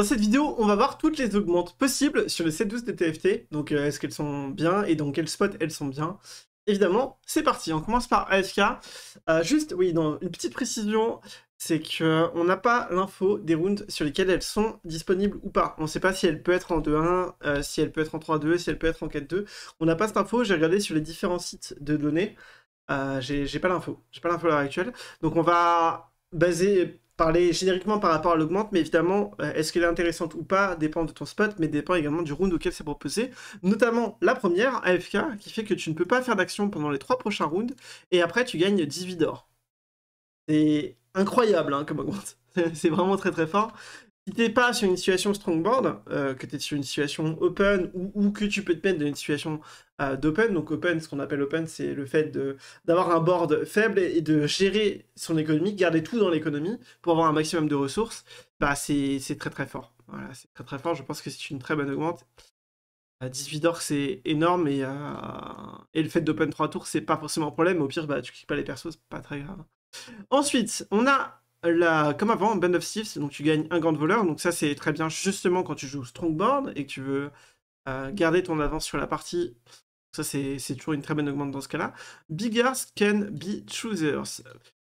Dans cette vidéo, on va voir toutes les augmentes possibles sur le C12 de TFT. Donc, euh, est-ce qu'elles sont bien et dans quel spot elles sont bien Évidemment, c'est parti. On commence par AFK. Euh, juste, oui, dans une petite précision, c'est que on n'a pas l'info des rounds sur lesquelles elles sont disponibles ou pas. On ne sait pas si elle peut être en 2-1, euh, si elle peut être en 3-2, si elle peut être en 4-2. On n'a pas cette info. J'ai regardé sur les différents sites de données. j'ai pas l'info. J'ai pas l'info à l'heure actuelle. Donc, on va baser parler génériquement par rapport à l'augmente, mais évidemment, euh, est-ce qu'elle est intéressante ou pas dépend de ton spot, mais dépend également du round auquel c'est proposé. Notamment la première, AFK, qui fait que tu ne peux pas faire d'action pendant les trois prochains rounds, et après tu gagnes 10 vies d'or. C'est incroyable hein, comme augmente. c'est vraiment très très fort. Si t'es pas sur une situation strong board euh, que tu es sur une situation open ou, ou, que tu peux te mettre dans une situation d'Open. Donc Open, ce qu'on appelle Open, c'est le fait d'avoir un board faible et de gérer son économie, garder tout dans l'économie pour avoir un maximum de ressources. Bah, c'est très très fort. Voilà, c'est très très fort. Je pense que c'est une très bonne augmente. 18 euh, d'or, c'est énorme euh, et, le fait d'open 3 tours, c'est pas forcément un problème. Au pire, bah, tu cliques pas les persos, c'est pas très grave. Ensuite, on a la, comme avant, Band of Thieves, donc tu gagnes un grand voleur. Donc ça, c'est très bien justement quand tu joues strong board, et que tu veux euh, garder ton avance sur la partie ça, c'est toujours une très bonne augmente dans ce cas-là. Biggers can be choosers.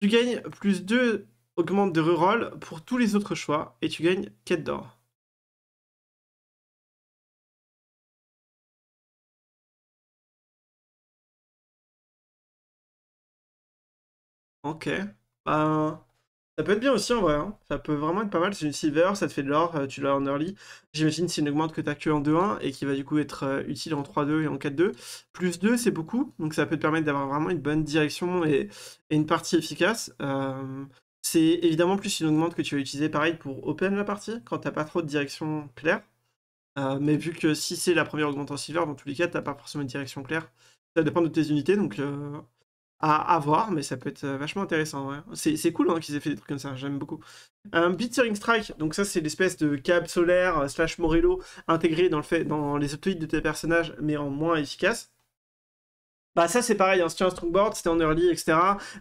Tu gagnes plus 2 augmente de reroll pour tous les autres choix et tu gagnes 4 d'or. Ok. Ben... Ça peut être bien aussi en vrai, hein. ça peut vraiment être pas mal. C'est une silver, ça te fait de l'or, euh, tu l'as en early. J'imagine c'est une augmente que t'as que en 2-1 et qui va du coup être euh, utile en 3-2 et en 4-2. Plus 2, c'est beaucoup, donc ça peut te permettre d'avoir vraiment une bonne direction et, une partie efficace. Euh, c'est évidemment plus une augmente que tu vas utiliser pareil pour open la partie quand t'as pas trop de direction claire. mais vu que si c'est la première augmente en silver, dans tous les cas, t'as pas forcément une direction claire. Ça dépend de tes unités, donc à, avoir, mais ça peut être euh, vachement intéressant. Ouais. C'est cool hein, qu'ils aient fait des trucs comme ça, j'aime beaucoup. Un Bittering Strike, donc ça c'est l'espèce de câble solaire euh, slash Morello intégré dans, le fait, dans les optoïdes de tes personnages, mais en moins efficace. Bah ça c'est pareil, hein, si tu as un strongboard, si en early, etc.,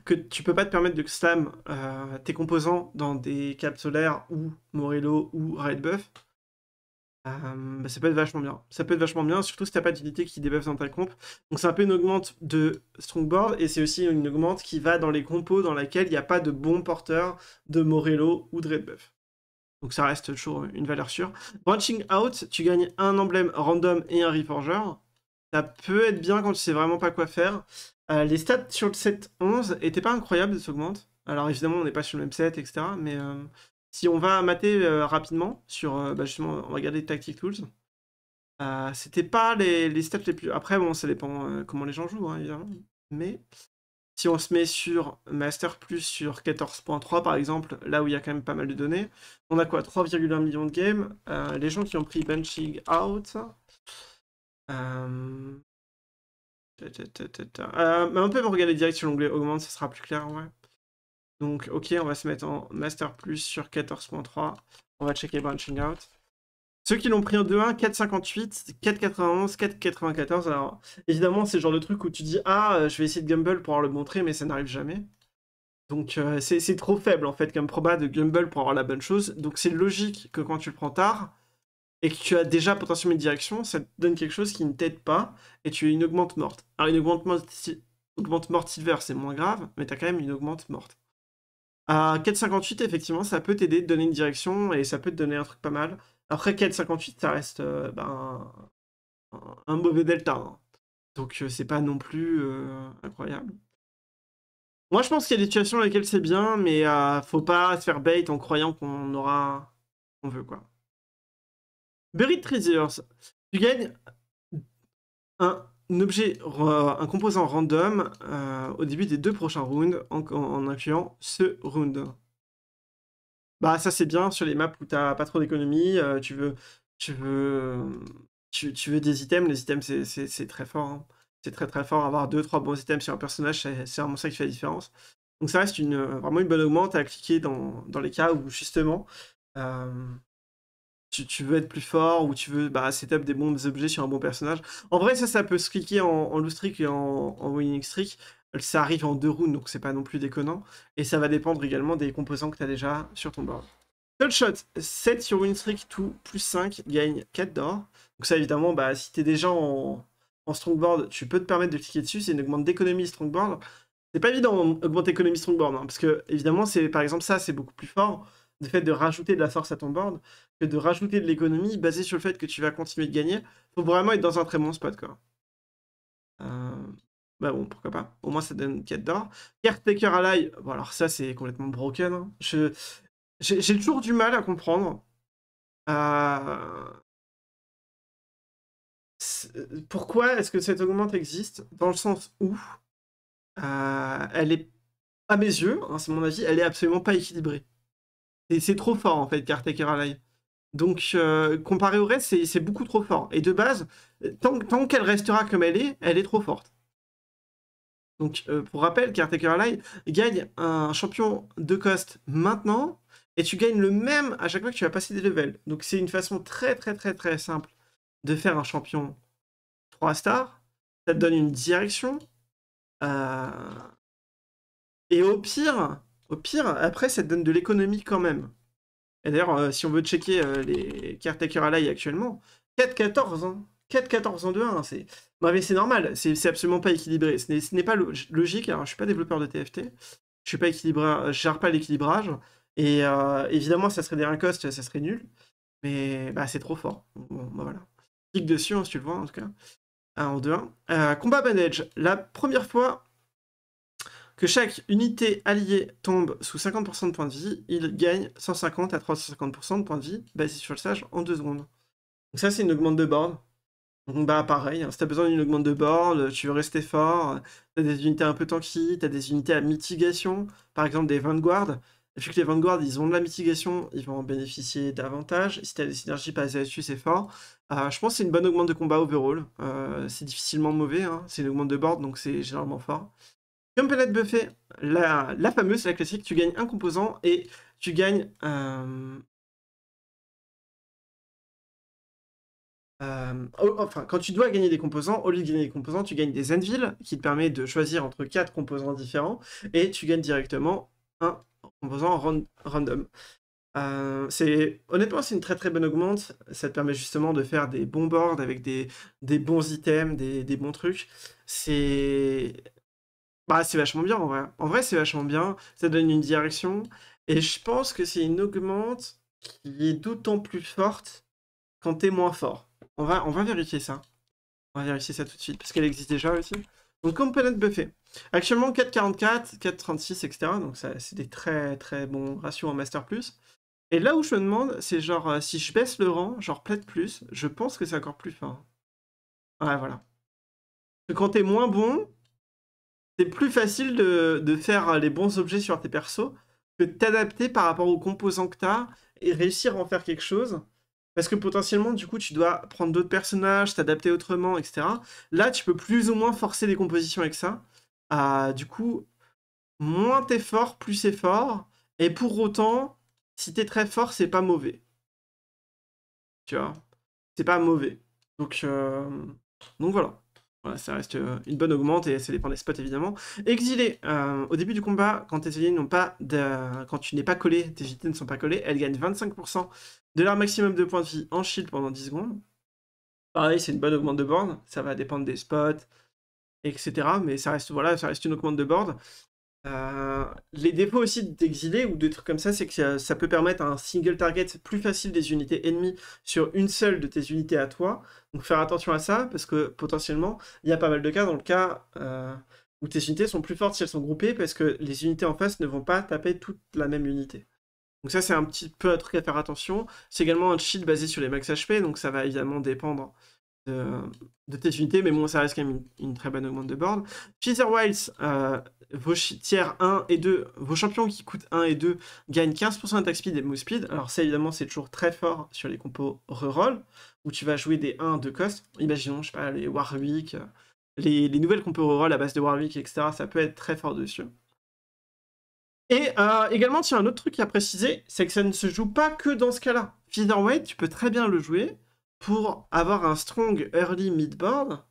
que tu peux pas te permettre de slam euh, tes composants dans des câbles solaires ou Morello ou Red Buff, euh, bah, ça peut être vachement bien. Ça peut être vachement bien, surtout si t'as pas d'unité qui débuffe dans ta comp. Donc c'est un peu une augmente de Strongboard et c'est aussi une augmente qui va dans les compos dans laquelle il n'y a pas de bon porteur de Morello ou de Redbuff. Donc ça reste toujours une valeur sûre. Branching out, tu gagnes un emblème random et un reforger. Ça peut être bien quand tu sais vraiment pas quoi faire. Euh, les stats sur le set 11 n'étaient pas incroyables de cette Alors évidemment on n'est pas sur le même set, etc. Mais euh, si on va mater euh, rapidement sur euh, bah justement, on va regarder Tactic Tools. Euh, c'était pas les, les, steps les plus. Après, bon, ça dépend comment les gens jouent, hein, évidemment. Mais si on se met sur Master Plus sur 14.3 par exemple, là où il y a quand même pas mal de données, on a quoi 3,1 millions de games. les gens qui ont pris Benching Out. on peut regarder direct sur l'onglet Augmente, ça sera plus clair, ouais. Donc, ok, on va se mettre en Master Plus sur 14.3. On va checker Branching Out. Ceux qui l'ont pris en 2-1, 4,58, 4,91, 4,94. Alors, évidemment, c'est le genre de truc où tu dis Ah, euh, je vais essayer de Gumble pour avoir le montrer, mais ça n'arrive jamais. Donc, euh, c'est trop faible en fait comme proba de Gumble pour avoir la bonne chose. Donc, c'est logique que quand tu le prends tard et que tu as déjà potentiellement une direction, ça te donne quelque chose qui ne t'aide pas et tu as une augmente morte. Alors, une augmente, morte, augmente morte silver, c'est moins grave, mais tu as quand même une augmente morte. À 4,58, effectivement, ça peut t'aider de donner une direction et ça peut te donner un truc pas mal. Après 4,58, ça reste euh, ben, un, mauvais delta. Hein. Donc euh, c'est pas non plus euh, incroyable. Moi je pense qu'il y a des situations dans lesquelles c'est bien, mais faut pas se faire bait en croyant qu'on aura qu'on veut quoi. Buried Treasures. Tu gagnes un un objet, un composant random euh, au début des deux prochains rounds en, en incluant ce round. Bah ça c'est bien sur les maps où t'as pas trop d'économie, euh, tu veux tu veux tu, veux des items, les items c'est très fort. Hein. C'est très très fort, avoir deux trois bons items sur un personnage, c'est vraiment ça qui fait la différence. Donc ça reste une, vraiment une bonne augmente à cliquer dans, les cas où justement euh, tu, veux être plus fort ou tu veux bah, setup des bons objets sur un bon personnage. En vrai, ça, ça peut se cliquer en, loose et en, winning streak. Ça arrive en deux rounds, donc c'est pas non plus déconnant. Et ça va dépendre également des composants que tu as déjà sur ton board. Seul shot, 7 sur win streak, tout, plus 5, gagne 4 d'or. Donc ça, évidemment, bah, si tu es déjà en, Strong Board, tu peux te permettre de cliquer dessus. C'est une augmente d'économie Board. C'est pas évident, d'augmenter économie Strong Board, hein, parce que, évidemment, c'est par exemple ça, c'est beaucoup plus fort le fait de rajouter de la force à ton board que de rajouter de l'économie basée sur le fait que tu vas continuer de gagner. Faut vraiment être dans un très bon spot, quoi. Bah bon, pourquoi pas. Au moins, ça donne 4 d'or. Caretaker Ally, bon alors ça, c'est complètement broken. Hein. Je... J'ai toujours du mal à comprendre. Euh, euh, pourquoi est-ce que cette augmente existe Dans le sens où euh, elle est, à mes yeux, hein, c'est mon avis, elle est absolument pas équilibrée. C'est trop fort en fait, Caretaker Ally. Donc, euh, comparé au reste, c'est beaucoup trop fort. Et de base, euh, tant, qu'elle restera comme elle est, elle est trop forte. Donc, euh, pour rappel, Caretaker Ally gagne un champion de cost maintenant, et tu gagnes le même à chaque fois que tu vas passer des levels. Donc, c'est une façon très, très, très, très simple de faire un champion 3 stars. Ça te donne une direction. Et au pire, au pire, après, ça te donne de l'économie quand même. Et d'ailleurs, euh, si on veut checker euh, les les Caretaker Ally actuellement, 4-14, hein. 4-14 en 2-1, hein, c'est... mais c'est normal, c'est absolument pas équilibré. Ce n'est pas logique, alors je suis pas développeur de TFT, je suis pas équilibré, je gère pas l'équilibrage, et euh, évidemment, ça serait derrière un cost, ça serait nul, mais bah, c'est trop fort. Bon, bah, voilà. Clique dessus, hein, si tu le vois, en tout cas. en 2-1. combat manage, la première fois, que chaque unité alliée tombe sous 50% de points de vie, il gagne 150 à 350% de points de vie, basé sur le sage, en 2 secondes. Donc ça, c'est une augmente de board. Donc bah pareil, hein. si t'as besoin d'une augmente de board, tu veux rester fort, t'as des unités un peu tanky, t'as des unités à mitigation, par exemple des vanguards, vu que les vanguards ils ont de la mitigation, ils vont en bénéficier davantage, si t'as des synergies basées dessus c'est fort. Euh, je pense que c'est une bonne augmente de combat overall, euh, c'est difficilement mauvais, hein. c'est une augmente de board donc c'est généralement fort. Comme Buffet, la, fameuse, la classique, tu gagnes un composant et tu gagnes... Euh, euh, enfin, quand tu dois gagner des composants, au lieu de gagner des composants, tu gagnes des Envil, qui te permet de choisir entre quatre composants différents, et tu gagnes directement un composant random. Euh, c'est honnêtement c'est une très très bonne augmente. Ça te permet justement de faire des bons boards avec des, bons items, des, des bons trucs. C'est bah, c'est vachement bien en vrai. En vrai, c'est vachement bien. Ça donne une direction. Et je pense que c'est une augmente qui est d'autant plus forte quand t'es moins fort. On va, on va vérifier ça. On va vérifier ça tout de suite parce qu'elle existe déjà aussi. Donc, peut Component Buffet. Actuellement 4,44, 4,36, etc. Donc, ça, c'est des très très bons ratios en Master Plus. Et là où je me demande, c'est genre euh, si je baisse le rang, genre plate plus, je pense que c'est encore plus fort. Ouais, voilà. quand t'es moins bon, c'est plus facile de, faire euh, les bons objets sur tes persos que de t'adapter par rapport aux composants que tu as et réussir à en faire quelque chose. Parce que potentiellement, du coup, tu dois prendre d'autres personnages, t'adapter autrement, etc. Là, tu peux plus ou moins forcer des compositions avec ça. Ah, du coup, moins t'es fort, plus c'est fort. Et pour autant, si t'es très fort, c'est pas mauvais. Tu vois C'est pas mauvais. Donc, euh... Donc voilà. Voilà, ça reste euh, une bonne augmente et ça dépend des spots évidemment. Exilé, euh, au début du combat, quand tes pas de... quand tu n'es pas collé, tes ne sont pas collés, elle gagne 25% de leur maximum de points de vie en shield pendant 10 secondes. Pareil, c'est une bonne augmente de board, ça va dépendre des spots, etc. Mais ça reste, voilà, ça reste une augmente de board. Euh, les dépôts aussi d'exilés ou de trucs comme ça, c'est que ça, peut permettre un single target plus facile des unités ennemies sur une seule de tes unités à toi. Donc faire attention à ça, parce que potentiellement, il y a pas mal de cas dans le cas euh, où tes unités sont plus fortes si elles sont groupées, parce que les unités en face ne vont pas taper toute la même unité. Donc ça, c'est un petit peu un truc à faire attention. C'est également un cheat basé sur les max HP, donc ça va évidemment dépendre de, tes unités, mais bon, ça reste quand même une, très bonne augmente de board. Feather Wilds, euh, vos tiers 1 et 2, vos champions qui coûtent 1 et 2 gagnent 15% d'attaque speed et move speed. Alors, ça évidemment, c'est toujours très fort sur les compos reroll, où tu vas jouer des 1, 2 cost. Imaginons, je sais pas, les Warwick, euh, les, nouvelles compos reroll à base de Warwick, etc. Ça peut être très fort dessus. Et euh, également, tiens, un autre truc à préciser, c'est que ça ne se joue pas que dans ce cas-là. Wilds tu peux très bien le jouer pour avoir un strong early mid board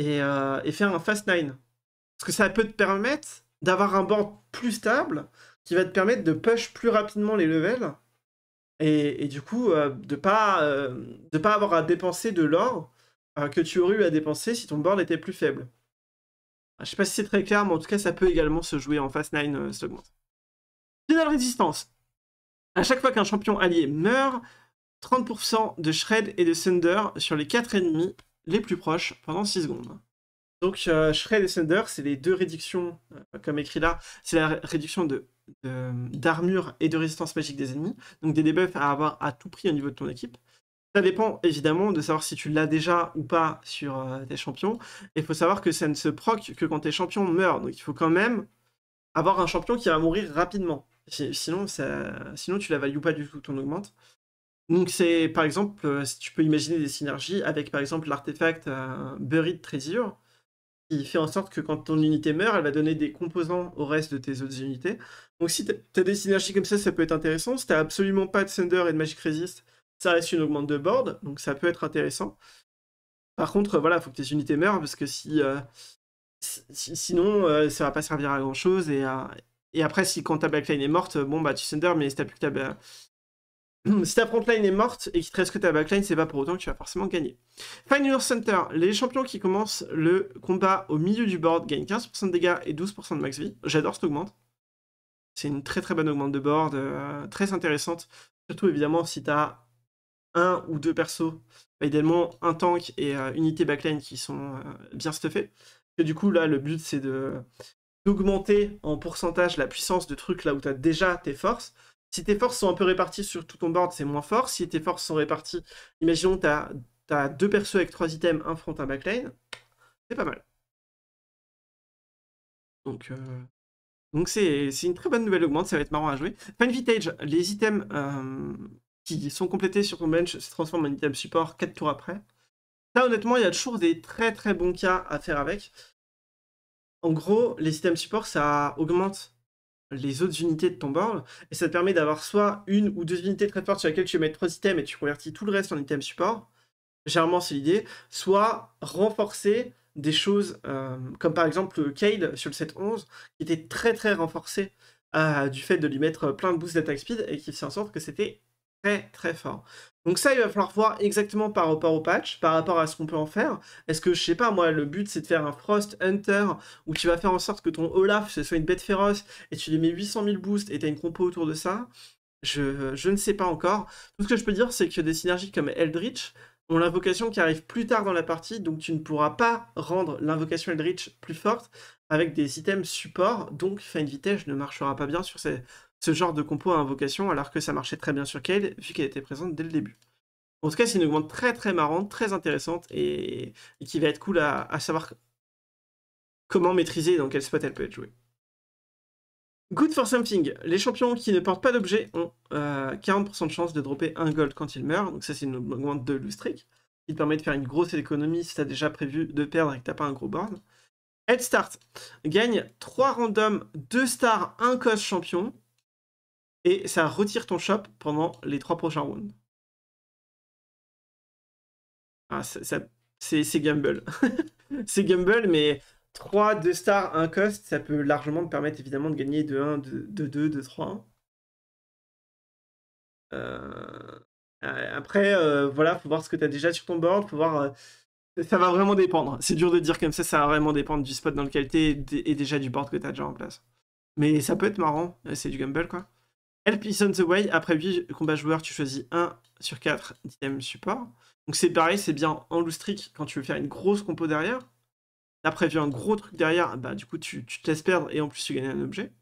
euh, et, faire un fast 9. Parce que ça peut te permettre d'avoir un board plus stable qui va te permettre de push plus rapidement les levels et, du coup euh, de pas euh, pas avoir à dépenser de l'or que tu aurais eu à dépenser si ton board était plus faible. Ah, je sais pas si c'est très clair, mais en tout cas, ça peut également se jouer en Fast 9 euh, second. Final Résistance. À chaque fois qu'un champion allié meurt, 30% de Shred et de Thunder sur les 4 ennemis les plus proches pendant 6 secondes. Donc euh, Shred et Thunder, c'est les deux réductions, euh, comme écrit là, c'est la réduction d'armure et de résistance magique des ennemis, donc des debuffs à avoir à tout prix au niveau de ton équipe. Ça dépend évidemment de savoir si tu l'as déjà ou pas sur euh, tes champions. Et il faut savoir que ça ne se proc que quand tes champions meurent. Donc il faut quand même avoir un champion qui va mourir rapidement. Sinon, ça... Sinon tu la value pas du tout, ton augmente. Donc c'est par exemple, euh, si tu peux imaginer des synergies avec par exemple l'artefact euh, Buried Treasure, qui fait en sorte que quand ton unité meurt, elle va donner des composants au reste de tes autres unités. Donc si tu as des synergies comme ça, ça peut être intéressant. Si tu absolument pas de Thunder et de Magic Resist, ça reste une augmente de board, donc ça peut être intéressant. Par contre, euh, voilà, faut que tes unités meurent, parce que si, sinon, ça va pas servir à grand chose. Et, après, si quand ta backline est morte, bon, bah tu Thunder, mais si t'as plus que ta, si ta frontline est morte et qu'il te reste que ta backline, c'est pas pour autant que tu vas forcément gagner. Final Center, les champions qui commencent le combat au milieu du board gagnent 15% de dégâts et 12% de max vie. J'adore cette augmente. C'est une très très bonne augmente de board, euh, très intéressante. Surtout évidemment si t'as un ou deux persos, bah, idéalement un tank et une euh, unité backline qui sont euh, bien stuffés. Que du coup là le but c'est de d'augmenter en pourcentage la puissance de trucs là où t'as déjà tes forces si tes forces sont un peu réparties sur tout ton board, c'est moins fort. Si tes forces sont réparties, imaginons que tu as, deux persos avec trois items, un front, un backlane, c'est pas mal. Donc, euh, donc c'est une très bonne nouvelle augmente, ça va être marrant à jouer. Fine Vintage, les items euh, qui sont complétés sur ton bench se transforment en item support 4 tours après. Ça, honnêtement, il y a toujours des très très bons cas à faire avec. En gros, les items support, ça augmente les autres unités de ton board, et ça te permet d'avoir soit une ou deux unités très fortes sur lesquelles tu mettre trois items et tu convertis tout le reste en item support, généralement c'est l'idée, soit renforcer des choses euh, comme par exemple Cade sur le 7-11 qui était très très renforcé euh, du fait de lui mettre plein de boosts d'attaque speed et qui faisait en sorte que c'était très fort. Donc ça, il va falloir voir exactement par rapport au patch, par rapport à ce qu'on peut en faire. Est-ce que, je sais pas, moi, le but, c'est de faire un Frost Hunter, où tu vas faire en sorte que ton Olaf, ce soit une bête féroce, et tu lui mets 800 000 boosts, et t'as une compo autour de ça je, ne sais pas encore. Tout ce que je peux dire, c'est que des synergies comme Eldritch ont l'invocation qui arrive plus tard dans la partie, donc tu ne pourras pas rendre l'invocation Eldritch plus forte avec des items support, donc une Vitesse ne marchera pas bien sur ces, ce genre de compo à invocation, alors que ça marchait très bien sur Kale, vu qu'elle était présente dès le début. En tout cas, c'est une augmente très très marrante, très intéressante, et, qui va être cool à, savoir comment maîtriser et dans quel spot elle peut être jouée. Good for something. Les champions qui ne portent pas d'objet ont 40% euh, de chance de dropper un gold quand ils meurent. Donc ça c'est une augmente de loose Il permet de faire une grosse économie si t'as déjà prévu de perdre et que t'as pas un gros board. Head start. Gagne 3 randoms, 2 stars, 1 cos champion et ça retire ton shop pendant les trois prochains rounds. Ah, c'est gamble. c'est gamble, mais 3, 2 stars, 1 cost, ça peut largement te permettre évidemment de gagner de 1, de, de 2, de 3. Hein. Euh, euh, après, voilà, euh, voilà, faut voir ce que tu as déjà sur ton board, faut Ça va vraiment dépendre. C'est dur de dire comme ça, ça va vraiment dépendre du spot dans lequel tu es et déjà du board que tu as déjà en place. Mais ça peut être marrant, c'est du gamble quoi. Help is on the way. Après 8 combats joueur, tu choisis 1 sur 4 d'item support. Donc c'est pareil, c'est bien en loose trick quand tu veux faire une grosse compo derrière. T'as prévu un gros truc derrière, bah du coup tu, te laisses perdre et en plus tu gagnes un objet.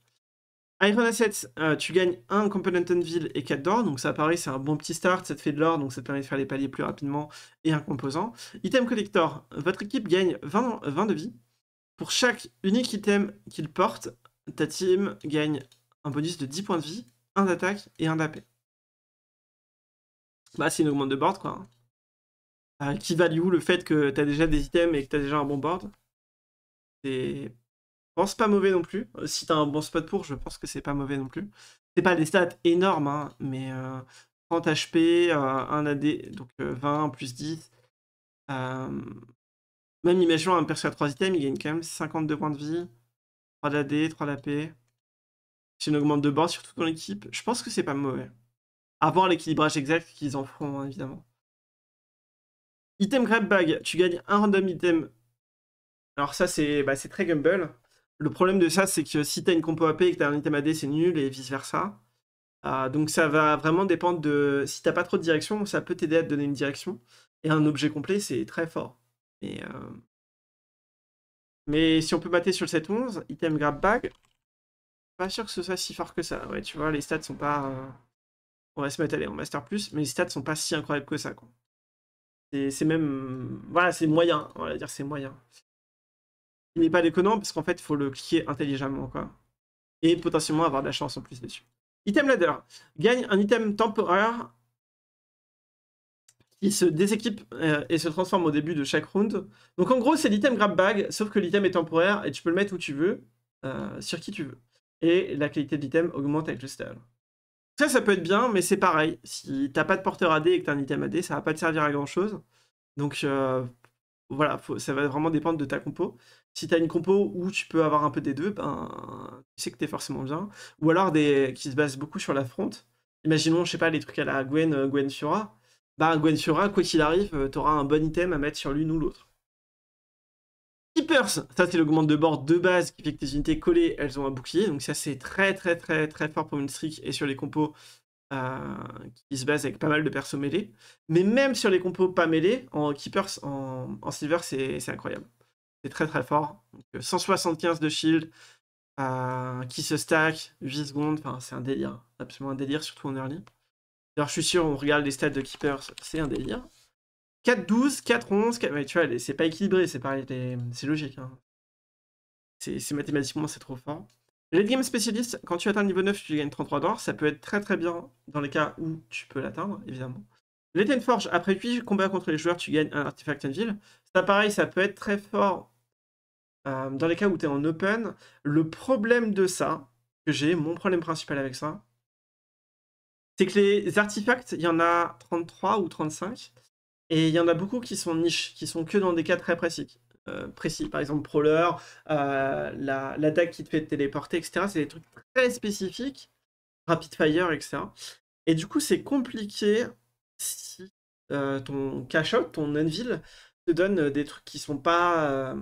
Iron Assets, euh, tu gagnes un component ville et 4 d'or, donc ça pareil c'est un bon petit start, ça te fait de l'or, donc ça te permet de faire les paliers plus rapidement et un composant. Item Collector, votre équipe gagne 20, 20 de vie. Pour chaque unique item qu'il porte, ta team gagne un bonus de 10 points de vie un d'attaque et un d'AP. Bah, c'est une augmente de board, quoi. Euh, qui value le fait que tu as déjà des items et que tu as déjà un bon board. C'est. Je pense pas mauvais non plus. Euh, si tu as un bon spot pour, je pense que c'est pas mauvais non plus. C'est pas des stats énormes, hein, mais 30 HP, 1 AD, donc 20 euh, plus 10. Même imaginons un perso à 3 items, il gagne quand même 52 points de vie, 3 d'AD, 3 d'AP une augmente de bord surtout dans l'équipe. Je pense que c'est pas mauvais. avoir l'équilibrage exact qu'ils en feront, hein, évidemment. Item grab bag, tu gagnes un random item. Alors ça, c'est bah, très gumble Le problème de ça, c'est que si tu as une compo AP et que tu as un item AD, c'est nul et vice-versa. Euh, donc ça va vraiment dépendre de... Si t'as pas trop de direction, ça peut t'aider à te donner une direction. Et un objet complet, c'est très fort. Mais, euh, Mais si on peut mater sur le 7-11, item grab bag, pas sûr que ce soit si fort que ça. Ouais, tu vois, les stats sont pas. Euh, on va se mettre aller en master plus, mais les stats sont pas si incroyables que ça. Quoi. C'est même. Voilà, c'est moyen. On va dire c'est moyen. Il n'est pas déconnant parce qu'en fait, il faut le cliquer intelligemment. Quoi. Et potentiellement avoir de la chance en plus dessus. Item ladder. Gagne un item temporaire qui se déséquipe euh, et se transforme au début de chaque round. Donc en gros, c'est l'item grab bag, sauf que l'item est temporaire et tu peux le mettre où tu veux, euh, sur qui tu veux et la qualité de l'item augmente avec le style. Ça, ça peut être bien, mais c'est pareil. Si t'as pas de porteur AD et que t'as un item AD, ça va pas te servir à grand chose. Donc euh, voilà, ça va vraiment dépendre de ta compo. Si t'as une compo où tu peux avoir un peu des deux, ben tu sais que t'es forcément bien. Ou alors des qui se base beaucoup sur la fronte. Imaginons, je sais pas, les trucs à la Gwen, euh, Gwen Fura. Bah ben, Gwen Fura, quoi qu'il arrive, euh, t'auras un bon item à mettre sur l'une ou l'autre. Keepers, ça c'est l'augment de bord de base qui fait que tes unités collées, elles ont un bouclier. Donc ça c'est très très très très fort pour une streak et sur les compos euh, qui se basent avec pas mal de persos mêlés. Mais même sur les compos pas mêlés, en Keepers, en, Silver, c'est incroyable. C'est très très fort. 175 euh, de shield euh, qui se stack, 8 secondes, enfin c'est un délire. Absolument un délire, surtout en early. Alors je suis sûr, on regarde les stats de Keepers, c'est un délire. 4-12, 4-11, 4... tu vois, c'est pas équilibré, c'est c'est logique. Hein. C'est mathématiquement, c'est trop fort. Late game spécialiste, quand tu atteins le niveau 9, tu gagnes 33 d'or. Ça peut être très très bien dans les cas où tu peux l'atteindre, évidemment. Late forge, après 8 combats contre les joueurs, tu gagnes un artefact en ville. Ça pareil, ça peut être très fort euh, dans les cas où tu es en open. Le problème de ça, que j'ai, mon problème principal avec ça, c'est que les artefacts, il y en a 33 ou 35. Et il y en a beaucoup qui sont niches, qui sont que dans des cas très précis. Euh, précis. Par exemple, Prowler, euh, l'attaque qui te fait téléporter, etc. C'est des trucs très spécifiques, rapid fire, etc. Et du coup, c'est compliqué si euh, ton cash ton anvil, te donne euh, des trucs qui sont pas.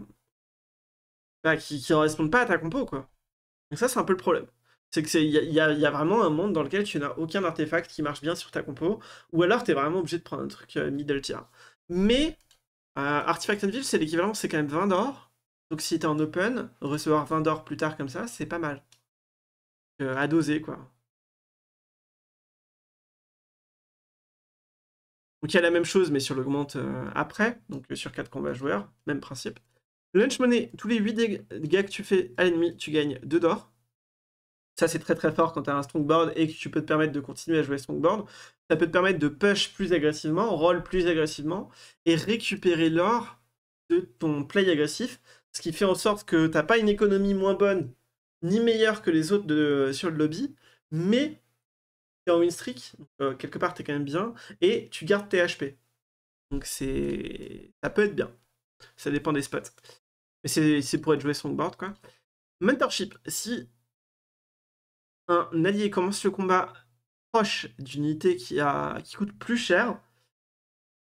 Bah, qui, ne correspondent pas à ta compo, quoi. Donc, ça, c'est un peu le problème. C'est qu'il y, a, vraiment un monde dans lequel tu n'as aucun artefact qui marche bien sur ta compo, ou alors tu es vraiment obligé de prendre un truc euh, middle tier. Mais artefact euh, Artifact and c'est l'équivalent, c'est quand même 20 d'or. Donc si tu es en open, recevoir 20 d'or plus tard comme ça, c'est pas mal. Euh, à doser, quoi. Donc il y a la même chose, mais sur l'augmente après, donc sur 4 combats joueurs, même principe. Lunch Money, tous les 8 dégâts que tu fais à l'ennemi, tu gagnes 2 d'or. Ça, c'est très très fort quand tu as un board et que tu peux te permettre de continuer à jouer strongboard. Ça peut te permettre de push plus agressivement, roll plus agressivement et récupérer l'or de ton play agressif. Ce qui fait en sorte que t'as pas une économie moins bonne ni meilleure que les autres de, sur le lobby, mais es en win streak, euh, quelque part es quand même bien, et tu gardes tes HP. Donc c'est. ça peut être bien. Ça dépend des spots. Mais c'est pour être joué strongboard quoi. Mentorship, si un allié commence le combat proche d'une unité qui, coûte plus cher,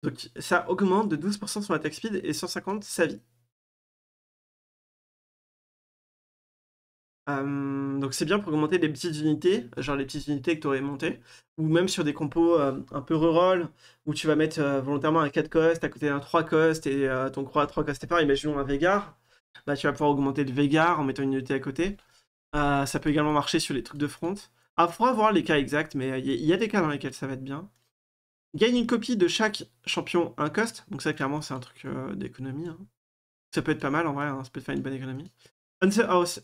donc ça augmente de 12% son attaque speed et 150 sa vie. donc c'est bien pour augmenter les petites unités, genre les petites unités que tu aurais montées, ou même sur des compos euh, un peu reroll, où tu vas mettre euh, volontairement un 4 cost à côté d'un 3 cost et euh, ton croix à 3 cost par, imaginons un Vegar, bah tu vas pouvoir augmenter le Vegar en mettant une unité à côté. Euh, ça peut également marcher sur les trucs de front. il ah, faudra voir les cas exacts, mais il euh, y, a des cas dans lesquels ça va être bien. Gagne une copie de chaque champion un cost. Donc ça, clairement, c'est un truc euh, d'économie. Hein. Ça peut être pas mal, en vrai. Hein, ça peut te faire une bonne économie. Hunter House.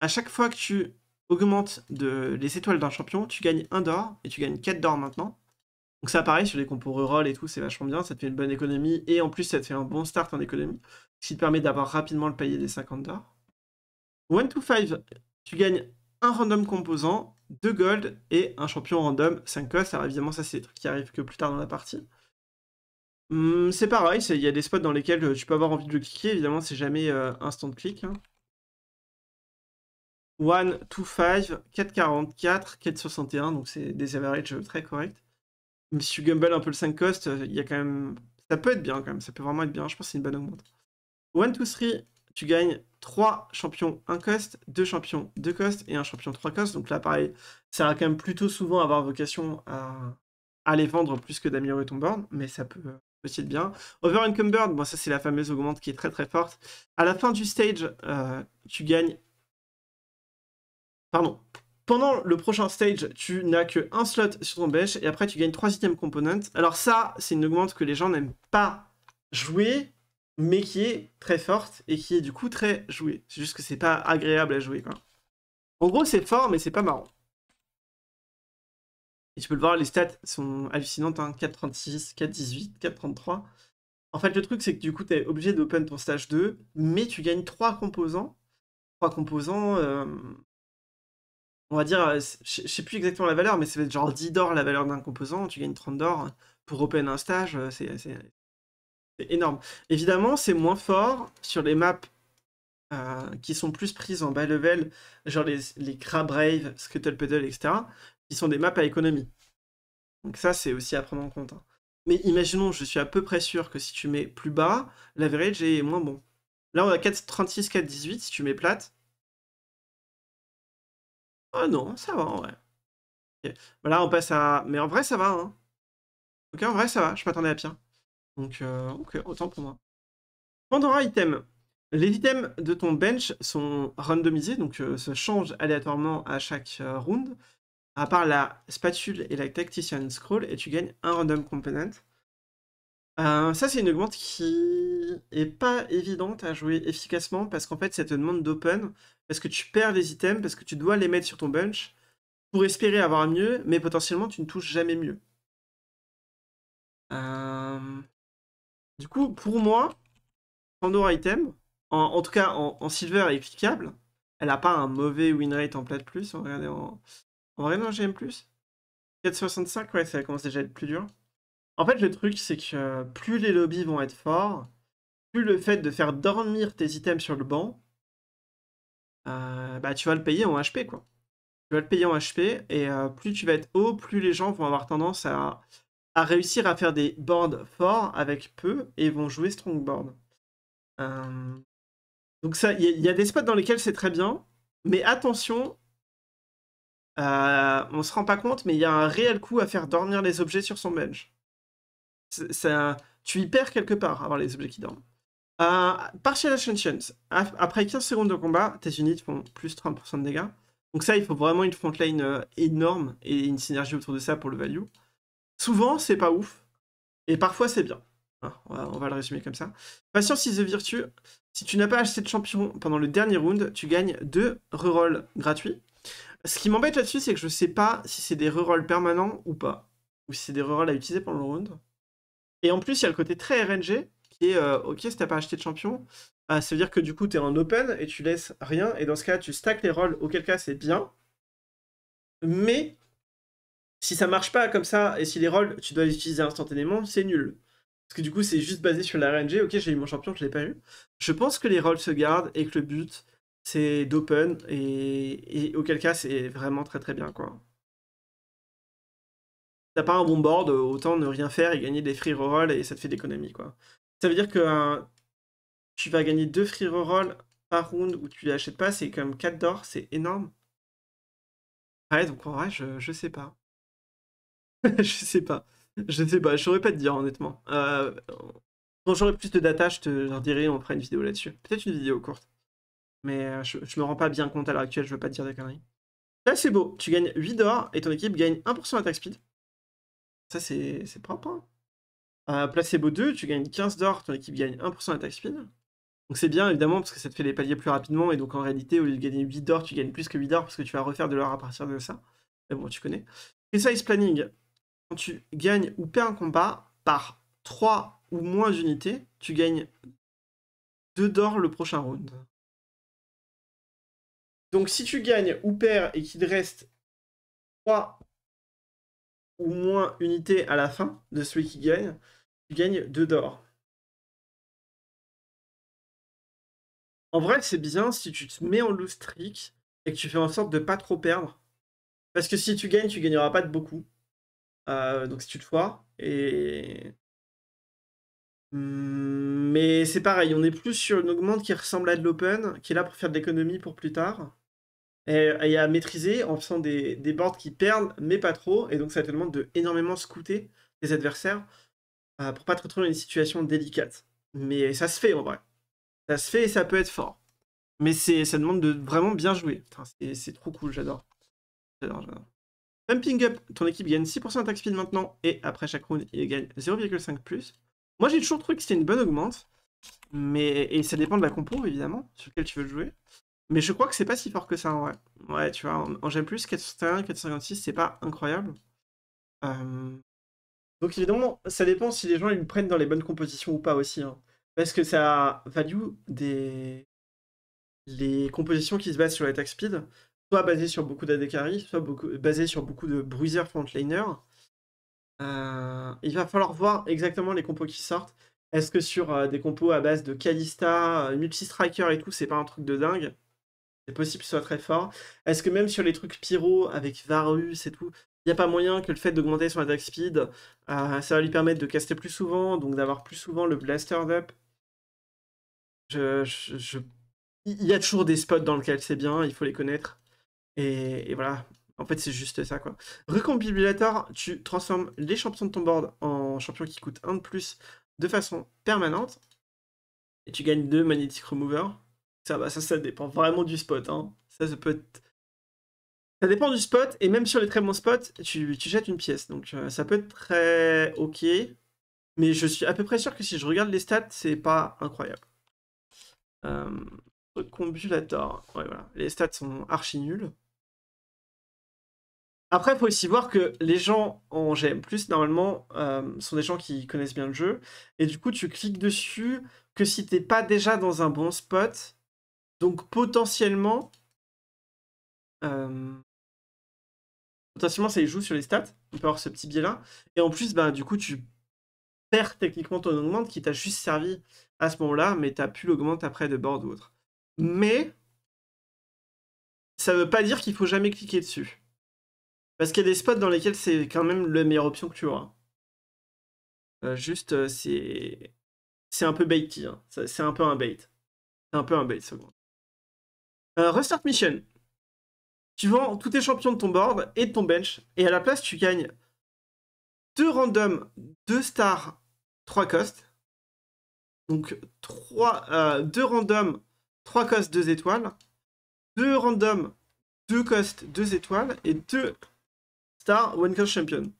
à chaque fois que tu augmentes de, les étoiles d'un champion, tu gagnes un d'or. Et tu gagnes 4 d'or maintenant. Donc ça, pareil, sur les compos reroll et tout, c'est vachement bien. Ça te fait une bonne économie. Et en plus, ça te fait un bon start en économie. Ce qui te permet d'avoir rapidement le payer des 50 d'or. 1 2 5, tu gagnes un random composant, 2 gold et un champion random 5 cost. Alors évidemment, ça, c'est des trucs qui arrivent que plus tard dans la partie. Hmm, c'est pareil, il y a des spots dans lesquels euh, tu peux avoir envie de le cliquer. Évidemment, c'est jamais euh, instant instant click. 1, 2, 5, 4-61, donc c'est des averages euh, très corrects. Mais si tu gumble un peu le 5 cost, il y a quand même. Ça peut être bien quand même, ça peut vraiment être bien, je pense que c'est une bonne augmente. 1, 2, 3, tu gagnes 3 champions 1 cost, 2 champions 2 cost et un champion 3 cost. Donc là, pareil, ça va quand même plutôt souvent avoir vocation à, à les vendre plus que d'améliorer ton board, mais ça peut euh, aussi être bien. Over Encumbered, bon, ça c'est la fameuse augmente qui est très très forte. À la fin du stage, euh, tu gagnes. Pardon. Pendant le prochain stage, tu n'as que un slot sur ton bêche. et après tu gagnes 3 items components. Alors ça, c'est une augmente que les gens n'aiment pas jouer mais qui est très forte et qui est du coup très joué C'est juste que c'est pas agréable à jouer. Quoi. En gros, c'est fort, mais c'est pas marrant. Et tu peux le voir, les stats sont hallucinantes hein. 4,36, 4,18, 4,33. En fait, le truc, c'est que du coup, tu es obligé d'open ton stage 2, mais tu gagnes 3 composants. 3 composants, euh, on va dire, euh, je sais plus exactement la valeur, mais ça va être genre 10 d'or la valeur d'un composant. Tu gagnes 30 d'or pour open un stage, euh, c'est énorme. Évidemment, c'est moins fort sur les maps euh, qui sont plus prises en bas level, genre les, les Crab Rave, Scuttle Pedal, etc., qui sont des maps à économie. Donc ça, c'est aussi à prendre en compte. Hein. Mais imaginons, je suis à peu près sûr que si tu mets plus bas, l'average est moins bon. Là, on a 4, 36, 4, 18, si tu mets plate. Ah non, ça va, en vrai. Bah on passe à... Mais en vrai, ça va, hein. Ok, en vrai, ça va, je m'attendais à pire. Donc, euh, autant pour moi. Pandora item. Les items de ton bench sont randomisés, donc se euh, changent aléatoirement à chaque euh, round, à part la spatule et la tactician scroll, et tu gagnes un random component. ça, c'est une augmente qui est pas évidente à jouer efficacement parce qu'en fait, ça te demande d'open, parce que tu perds des items, parce que tu dois les mettre sur ton bench pour espérer avoir mieux, mais potentiellement, tu ne touches jamais mieux. Du coup, pour moi, Pandora Item, en, tout cas en, silver et cliquable, elle n'a pas un mauvais winrate rate en plate plus. On va en, GM plus. 4,65, ouais, ça commence déjà à être plus dur. En fait, le truc, c'est que euh, plus les lobbies vont être forts, plus le fait de faire dormir tes items sur le banc, euh, bah, tu vas le payer en HP, quoi. Tu vas le payer en HP, et euh, plus tu vas être haut, plus les gens vont avoir tendance à à réussir à faire des boards forts avec peu et vont jouer strong board. Euh, donc ça, il y, a des spots dans lesquels c'est très bien, mais attention, euh, on se rend pas compte, mais il y a un réel coup à faire dormir les objets sur son bench. tu y perds quelque part, avoir les objets qui dorment. Euh, partial Ascensions. Après 15 secondes de combat, tes unités font plus 30% de dégâts. Donc ça, il faut vraiment une frontline euh, énorme et une synergie autour de ça pour le value. Souvent, c'est pas ouf. Et parfois, c'est bien. Hein, on, va, le résumer comme ça. Patience is the virtue. Si tu n'as pas acheté de champion pendant le dernier round, tu gagnes deux rerolls gratuits. Ce qui m'embête là-dessus, c'est que je sais pas si c'est des rerolls permanents ou pas. Ou si c'est des rerolls à utiliser pendant le round. Et en plus, il y a le côté très RNG, qui est euh, ok, si t'as pas acheté de champion, bah, ça veut dire que du coup, es en open et tu laisses rien. Et dans ce cas, tu stacks les rolls, auquel cas, c'est bien. Mais si ça marche pas comme ça, et si les rolls, tu dois les utiliser instantanément, c'est nul. Parce que du coup, c'est juste basé sur la RNG. Ok, j'ai eu mon champion, je l'ai pas eu. Je pense que les rolls se gardent et que le but, c'est d'open. Et, auquel cas, c'est vraiment très très bien, quoi. T'as pas un bon board, autant ne rien faire et gagner des free rolls et ça te fait d'économie, quoi. Ça veut dire que euh, tu vas gagner deux free rolls par round où tu les achètes pas, c'est comme 4 d'or, c'est énorme. Ouais, donc en vrai, je, je sais pas. je sais pas. Je sais pas, je saurais pas te dire honnêtement. Euh, quand j'aurai plus de data, je te le dirai, on fera une vidéo là-dessus. Peut-être une vidéo courte. Mais euh, je, me rends pas bien compte à l'heure actuelle, je veux pas te dire des conneries. Là, c'est beau, tu gagnes 8 d'or et ton équipe gagne 1% d'attaque speed. Ça, c'est propre. Hein. Euh, placebo 2, tu gagnes 15 d'or, ton équipe gagne 1% d'attaque speed. Donc c'est bien évidemment parce que ça te fait les paliers plus rapidement et donc en réalité au lieu de gagner 8 d'or, tu gagnes plus que 8 d'or parce que tu vas refaire de l'or à partir de ça. Mais bon, tu connais. Precise planning, quand tu gagnes ou perds un combat par 3 ou moins unités, tu gagnes 2 d'or le prochain round. Donc si tu gagnes ou perds et qu'il reste 3 ou moins unités à la fin de celui qui gagne, tu gagnes 2 d'or. En vrai, c'est bien si tu te mets en loose streak et que tu fais en sorte de pas trop perdre. Parce que si tu gagnes, tu gagneras pas de beaucoup. Euh, donc si tu te vois, Et... Mmh, mais c'est pareil, on est plus sur une augmente qui ressemble à de l'open, qui est là pour faire de l'économie pour plus tard. Et, à maîtriser en faisant des, des boards qui perdent, mais pas trop. Et donc ça te demande de énormément scouter tes adversaires euh, pour pas te retrouver dans une situation délicate. Mais ça se fait en vrai. Ça se fait et ça peut être fort. Mais ça demande de vraiment bien jouer. C'est trop cool, j'adore. J'adore, j'adore. Pumping up, ton équipe gagne 6% d'attaque speed maintenant, et après chaque round, il gagne 0,5 plus. Moi, j'ai toujours trouvé que c'était une bonne augmente, mais et ça dépend de la compo, évidemment, sur laquelle tu veux jouer. Mais je crois que c'est pas si fort que ça, en vrai. Ouais, tu vois, en, j'aime plus, 451, 456, c'est pas incroyable. Euh, donc évidemment, ça dépend si les gens ils le prennent dans les bonnes compositions ou pas aussi. Hein. Parce que ça value des... les compositions qui se basent sur l'attaque speed soit basé sur beaucoup d'ADKRI, soit basé sur beaucoup de Bruiser Frontliner. Euh, il va falloir voir exactement les compos qui sortent. Est-ce que sur euh, des compos à base de Kalista, euh, multi-striker et tout, c'est pas un truc de dingue C'est possible que soit très fort. Est-ce que même sur les trucs pyro avec Varus et tout, il n'y a pas moyen que le fait d'augmenter son attack speed, ça va lui permettre de caster plus souvent, donc d'avoir plus souvent le blaster up Il y a toujours des spots dans lesquels c'est bien, il faut les connaître. Et, voilà. En fait, c'est juste ça, quoi. recombibulator tu transformes les champions de ton board en champions qui coûtent 1 de plus de façon permanente. Et tu gagnes 2 Magnetic Remover. Ça, bah, ça, ça dépend vraiment du spot. Hein. Ça, ça peut Ça dépend du spot, et même sur les très bons spots, tu, jettes une pièce. Donc euh, ça peut être très ok, mais je suis à peu près sûr que si je regarde les stats, c'est pas incroyable. Euh, Combulator. Les stats sont archi nuls. Après, il faut aussi voir que les gens en GM, normalement, euh, sont des gens qui connaissent bien le jeu. Et du coup, tu cliques dessus que si t'es pas déjà dans un bon spot. Donc, potentiellement. Euh, potentiellement, ça y joue sur les stats. On peut avoir ce petit biais-là. Et en plus, bah, du coup, tu perds techniquement ton augmente qui t'a juste servi à ce moment-là, mais t'as plus l'augmente après de bord ou autre mais ça veut pas dire qu'il faut jamais cliquer dessus. Parce qu'il y a des spots dans lesquels c'est quand même la meilleure option que tu auras. Euh, juste, euh, c'est. C'est un peu baity. Hein. C'est un peu un bait. C'est un peu un bait, second. Euh, restart mission. Tu vends tous tes champions de ton board et de ton bench, et à la place, tu gagnes 2 randoms, 2 stars, 3 cost. Donc 2 randoms, 3 cost 2 étoiles, 2 random 2 cost 2 étoiles et 2 star one cost champion.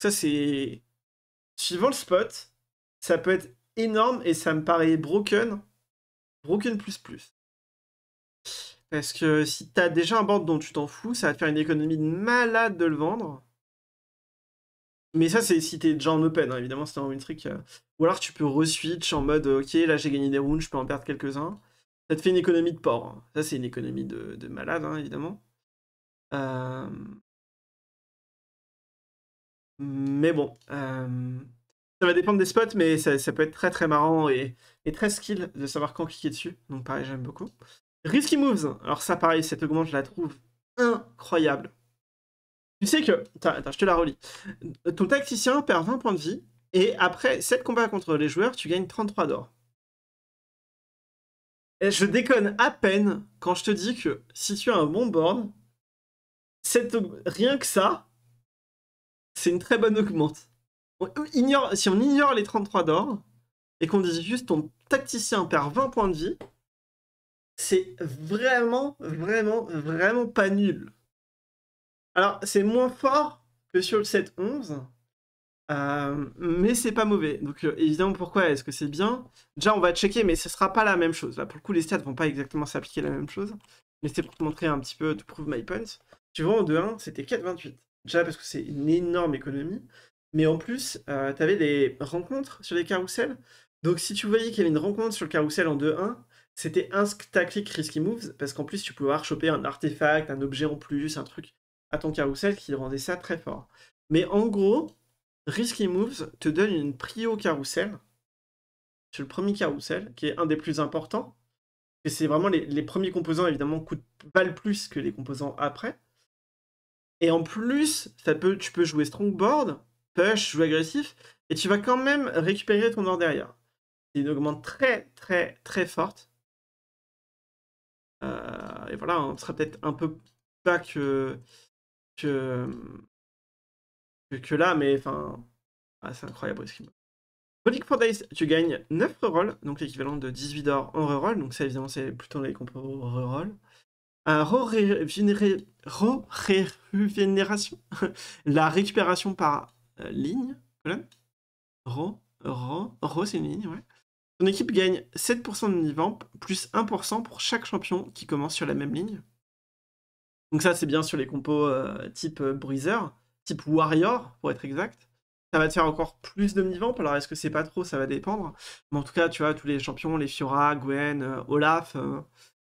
Ça c'est... Suivant le spot, ça peut être énorme et ça me paraît broken. Broken plus plus. Parce que si t'as déjà un board dont tu t'en fous, ça va te faire une économie de malade de le vendre. Mais ça, c'est si t'es déjà en open, hein. évidemment, c'est un win trick. Euh. Ou alors tu peux re-switch en mode ok, là j'ai gagné des rounds, je peux en perdre quelques-uns. Ça te fait une économie de porc. Hein. Ça, c'est une économie de, malade, hein, évidemment. Euh, mais bon, euh, ça va dépendre des spots, mais ça, peut être très très marrant et, très skill de savoir quand cliquer dessus. Donc pareil, j'aime beaucoup. Risky Moves. Alors ça, pareil, cette augmente, je la trouve incroyable. Tu sais que, attends, je te la relis. Ton tacticien perd 20 points de vie et après 7 combats contre les joueurs, tu gagnes 33 d'or je déconne à peine quand je te dis que si tu as un bon board, rien que ça, c'est une très bonne augmente. Si on ignore les 33 d'or et qu'on dit juste ton tacticien perd 20 points de vie, c'est vraiment, vraiment, vraiment pas nul. Alors, c'est moins fort que sur le 7-11, euh, mais c'est pas mauvais. Donc euh, évidemment, pourquoi est-ce que c'est bien Déjà, on va checker, mais ce sera pas la même chose. Là, pour le coup, les stats vont pas exactement s'appliquer la même chose. Mais c'est pour te montrer un petit peu, to prove my points Tu vois, en 2-1, c'était 4-28, Déjà parce que c'est une énorme économie. Mais en plus, euh, tu avais des rencontres sur les carousels. Donc si tu voyais qu'il y avait une rencontre sur le carousel en 2-1, c'était un click risky moves, parce qu'en plus, tu pouvais avoir choper un artefact, un objet en plus, un truc à ton carousel qui rendait ça très fort. Mais en gros, Risky Moves te donne une prio carousel sur le premier carousel, qui est un des plus importants. Et c'est vraiment les, premiers composants, évidemment, coûtent, le plus que les composants après. Et en plus, ça peut, tu peux jouer Strong Board, push, jouer agressif, et tu vas quand même récupérer ton or derrière. C'est une augmente très, très, très forte. Euh, et voilà, on hein, sera peut-être un peu pas que, que, que, là, mais enfin. Ah, c'est incroyable ce for days, tu gagnes 9 rerolls, donc l'équivalent de 18 d'or en reroll, donc ça évidemment c'est plutôt les compos reroll. Euh, la récupération par euh, ligne, voilà. Ro, c'est une ligne, ouais. Ton équipe gagne 7% de Nivamp, plus 1% pour chaque champion qui commence sur la même ligne. Donc ça c'est bien sur les compos euh, type Bruiser. Warrior, pour être exact, ça va te faire encore plus de mi-vamp, Alors, est-ce que c'est pas trop Ça va dépendre. Mais en tout cas, tu vois, tous les champions, les Fiora, Gwen, euh, Olaf, euh,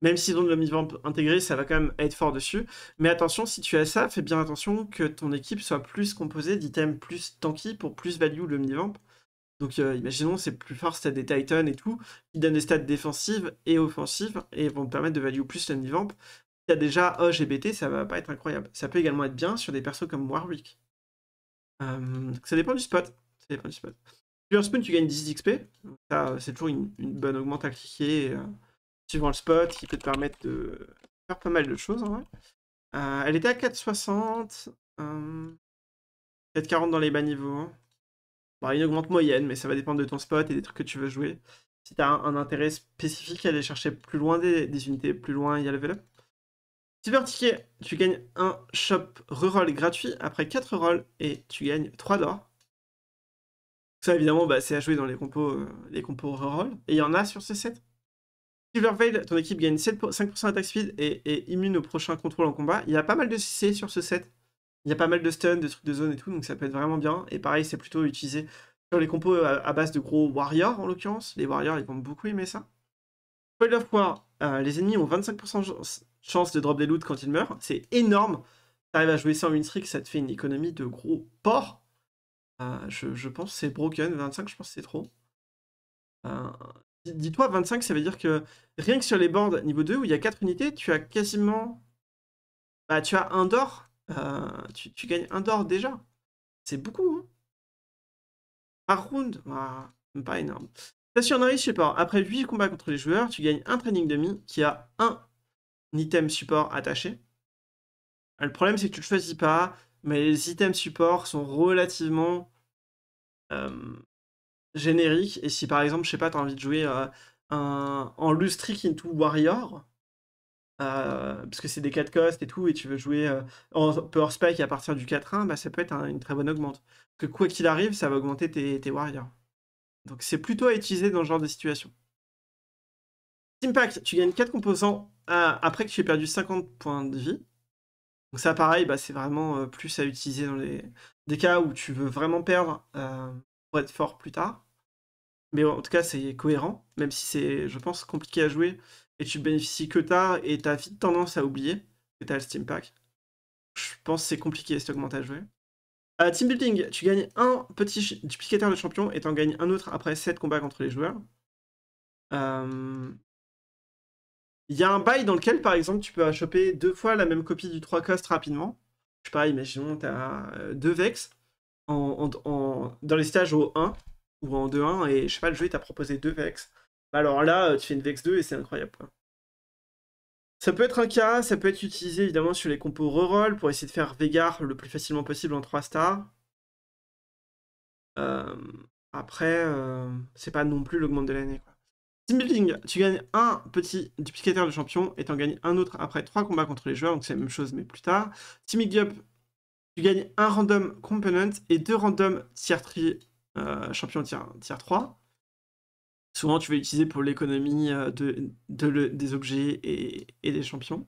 même s'ils ont de l'omnivamp intégré, ça va quand même être fort dessus. Mais attention, si tu as ça, fais bien attention que ton équipe soit plus composée d'items plus tanky pour plus value mi-vamp. Donc, euh, imaginons, c'est plus fort c'est des Titans et tout, qui donnent des stats défensives et offensives et vont te permettre de value plus mi-vamp déjà y a déjà OGBT, ça va pas être incroyable. Ça peut également être bien sur des persos comme Warwick. Euh, ça dépend du spot. Ça dépend tu gagnes 10 XP. Ça, c'est toujours une, bonne augmente à cliquer. Euh, suivant le spot, qui peut te permettre de faire pas mal de choses euh, elle était à 4,60. 4,40 dans les bas niveaux. Hein. une augmente moyenne, mais ça va dépendre de ton spot et des trucs que tu veux jouer. Si tu as un, intérêt spécifique, à aller chercher plus loin des, des unités, plus loin, il y a level up. Silver ticket, tu gagnes un shop reroll gratuit après 4 rolls et tu gagnes 3 d'or. Ça évidemment bah, c'est à jouer dans les compos, euh, reroll. Et il y en a sur ce set. Silver Veil, ton équipe gagne 7 5% d'attaque speed et est immune au prochain contrôle en combat. Il y a pas mal de CC sur ce set. Il y a pas mal de stun, de trucs de zone et tout, donc ça peut être vraiment bien. Et pareil, c'est plutôt utilisé sur les compos euh, à, base de gros warriors en l'occurrence. Les warriors, ils vont beaucoup aimer ça. Spoil of War, euh, les ennemis ont 25% chance de drop des loot quand il meurt. C'est énorme. Tu arrives à jouer ça en win-streak, ça te fait une économie de gros porc. Euh, je, pense que c'est broken. 25, je pense que c'est trop. Euh, dis-toi, 25, ça veut dire que rien que sur les boards niveau 2 où il y a 4 unités, tu as quasiment. Bah, tu as un d'or. Euh, tu, gagnes un d'or déjà. C'est beaucoup. Hein Par round, pas énorme. Station sur je sais pas. Après 8 combats contre les joueurs, tu gagnes un training demi qui a un item support attaché. Euh, le problème, c'est que tu ne le choisis pas, mais les items support sont relativement euh, génériques. Et si par exemple, je sais pas, tu as envie de jouer euh, un, en Lustric into Warrior, parce que c'est des 4 cost et tout, et tu veux jouer en Power Spike à partir du 4-1, bah, ça peut être une très bonne augmente. Parce que quoi qu'il arrive, ça va augmenter tes, tes Warriors. Donc c'est plutôt à utiliser dans ce genre de situation. Impact, tu gagnes 4 composants ah, après que tu aies perdu 50 points de vie. Donc ça, pareil, bah, c'est vraiment euh, plus à utiliser dans les des cas où tu veux vraiment perdre euh, pour être fort plus tard. Mais en tout cas, c'est cohérent, même si c'est, je pense, compliqué à jouer et tu bénéficies que tard et t'as vite tendance à oublier que as le Steam Pack. Je pense que c'est compliqué c'est augmenté à jouer. Euh, team building, tu gagnes un petit duplicateur de champion et tu en gagnes un autre après 7 combats contre les joueurs. Euh, il y a un bail dans lequel, par exemple, tu peux choper deux fois la même copie du 3 cost rapidement. Je sais pas, imaginons, tu as euh, deux Vex en, dans les stages au 1 ou en 2-1, et je sais pas, le jeu t'a proposé deux Vex. Bah alors là, euh, tu fais une Vex 2 et c'est incroyable. Ça peut être un cas, ça peut être utilisé évidemment sur les compos reroll pour essayer de faire Vegar le plus facilement possible en 3 stars. Euh, après, c'est pas non plus l'augment de l'année. Team building, tu gagnes un petit duplicateur de champion et en gagnes un autre après trois combats contre les joueurs, donc c'est la même chose mais plus tard. Team up, tu gagnes un random component et deux random tier 3 champions euh, champion tier, 3. Souvent tu vas utiliser pour l'économie euh, de, des objets et des champions.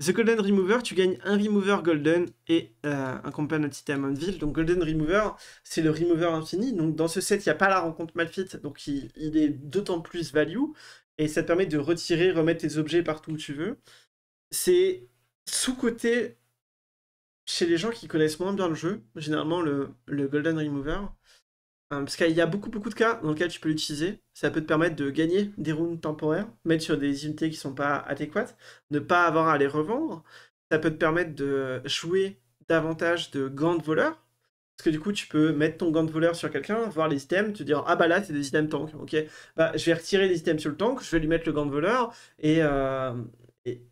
The Golden Remover, tu gagnes un Remover Golden et euh, un Companion Item Ville. Donc Golden Remover, c'est le Remover infini. Donc dans ce set, il n'y a pas la rencontre Malfit, donc il, est d'autant plus value. Et ça te permet de retirer, remettre tes objets partout où tu veux. C'est sous-côté chez les gens qui connaissent moins bien le jeu. Généralement, le Golden Remover, euh, parce qu'il y a beaucoup beaucoup de cas dans lesquels tu peux l'utiliser. Ça peut te permettre de gagner des runes temporaires, mettre sur des unités qui ne sont pas adéquates, ne pas avoir à les revendre. Ça peut te permettre de jouer davantage de gants de voleurs. Parce que du coup, tu peux mettre ton gant de voleur sur quelqu'un, voir les items, te dire Ah bah là, c'est des items tank. Ok, bah, je vais retirer les items sur le tank, je vais lui mettre le gant de voleur euh, et,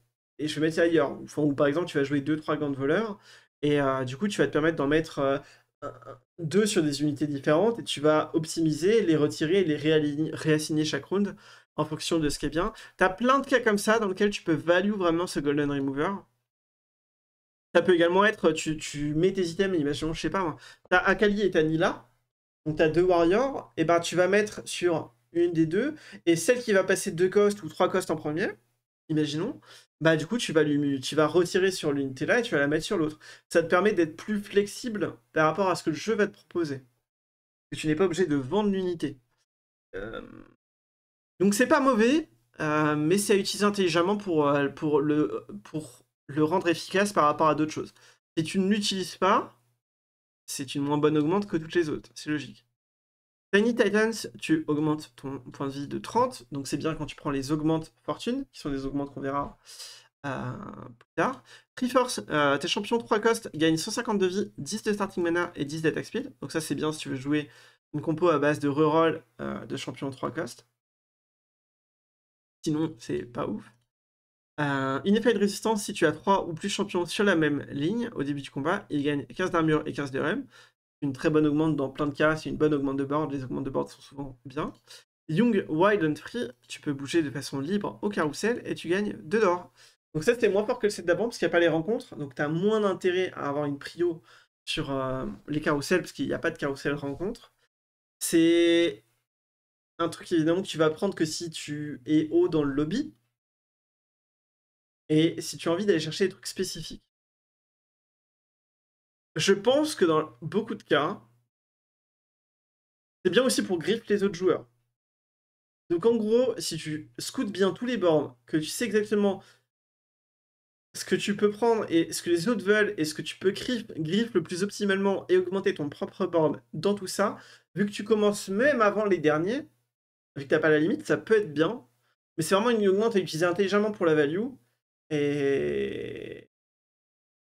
je vais mettre ça ailleurs. par exemple, tu vas jouer 2-3 gants de voleur et euh, du coup, tu vas te permettre d'en mettre deux sur des unités différentes et tu vas optimiser, les retirer et les réassigner chaque round en fonction de ce qui est bien. Tu as plein de cas comme ça dans lesquels tu peux value vraiment ce Golden Remover. Ça peut également être, tu, mets tes items, imaginons, je sais pas moi, t'as Akali et t'as Nila, donc t'as deux Warriors, et ben tu vas mettre sur une des deux, et celle qui va passer deux cost ou trois cost en premier, imaginons, bah du coup tu vas lui, tu vas retirer sur l'unité là et tu vas la mettre sur l'autre. Ça te permet d'être plus flexible par rapport à ce que le jeu va te proposer. tu n'es pas obligé de vendre l'unité. Euh, donc c'est pas mauvais, euh, mais c'est à utiliser intelligemment pour, euh, pour, le, pour le rendre efficace par rapport à d'autres choses. Si tu ne l'utilises pas, c'est une moins bonne augmente que toutes les autres, c'est logique. Tiny Titans, tu augmentes ton point de vie de 30, donc c'est bien quand tu prends les augmentes fortune, qui sont des augmentes qu'on verra euh, plus tard. Triforce, euh, tes champions 3 cost gagnent 150 de vie, 10 de starting mana et 10 d'attack speed, donc ça c'est bien si tu veux jouer une compo à base de reroll euh, de champions 3 cost. Sinon, c'est pas ouf. une effet de résistance, si tu as 3 ou plus champions sur la même ligne au début du combat, ils gagnent 15 d'armure et 15 de rem une très bonne augmente dans plein de cas. C'est une bonne augmente de board. Les augmentes de board sont souvent bien. Young, Wild and Free, tu peux bouger de façon libre au carousel et tu gagnes de d'or. Donc ça, c'était moins fort que le set d'avant parce qu'il n'y a pas les rencontres. Donc tu as moins d'intérêt à avoir une prio sur euh, les carousels parce qu'il n'y a pas de carousel rencontre. C'est un truc évidemment que tu vas prendre que si tu es haut dans le lobby. Et si tu as envie d'aller chercher des trucs spécifiques je pense que dans beaucoup de cas, c'est bien aussi pour griffe les autres joueurs. Donc en gros, si tu scoutes bien tous les bornes, que tu sais exactement ce que tu peux prendre et ce que les autres veulent et ce que tu peux griffe, le plus optimalement et augmenter ton propre borne dans tout ça, vu que tu commences même avant les derniers, vu que t'as pas la limite, ça peut être bien. Mais c'est vraiment une augmente à utiliser intelligemment pour la value. Et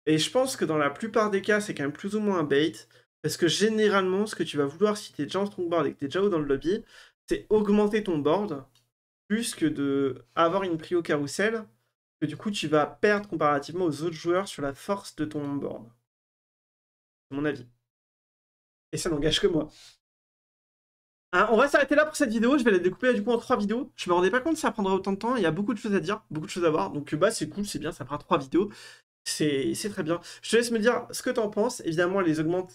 et je pense que dans la plupart des cas, c'est quand même plus ou moins un bait. Parce que généralement, ce que tu vas vouloir si t'es déjà en strongboard et que t'es déjà haut dans le lobby, c'est augmenter ton board plus que de avoir une prio carousel que du coup tu vas perdre comparativement aux autres joueurs sur la force de ton board. C'est mon avis. Et ça n'engage que moi. Hein, on va s'arrêter là pour cette vidéo. Je vais la découper du coup en trois vidéos. Je me rendais pas compte que ça prendrait autant de temps. Il y a beaucoup de choses à dire, beaucoup de choses à voir. Donc bah c'est cool, c'est bien, ça prend trois vidéos. C'est très bien. Je te laisse me dire ce que tu en penses. Évidemment, les augmentes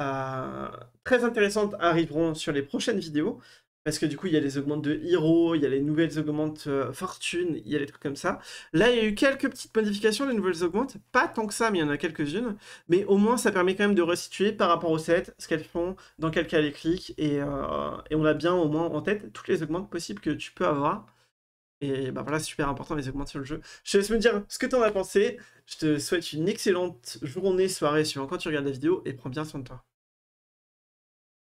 euh, très intéressantes arriveront sur les prochaines vidéos. Parce que du coup, il y a les augmentes de Hero, il y a les nouvelles augmentes euh, Fortune, il y a les trucs comme ça. Là, il y a eu quelques petites modifications, les nouvelles augmentes. Pas tant que ça, mais il y en a quelques-unes. Mais au moins, ça permet quand même de resituer par rapport aux sets, ce qu'elles font, dans quel cas elles cliquent. Et, euh, et on a bien au moins en tête toutes les augmentes possibles que tu peux avoir. Et bah voilà, c'est super important les augmentations sur le jeu. Je te laisse me dire ce que t'en as pensé. Je te souhaite une excellente journée, soirée, suivant quand tu regardes la vidéo et prends bien soin de toi.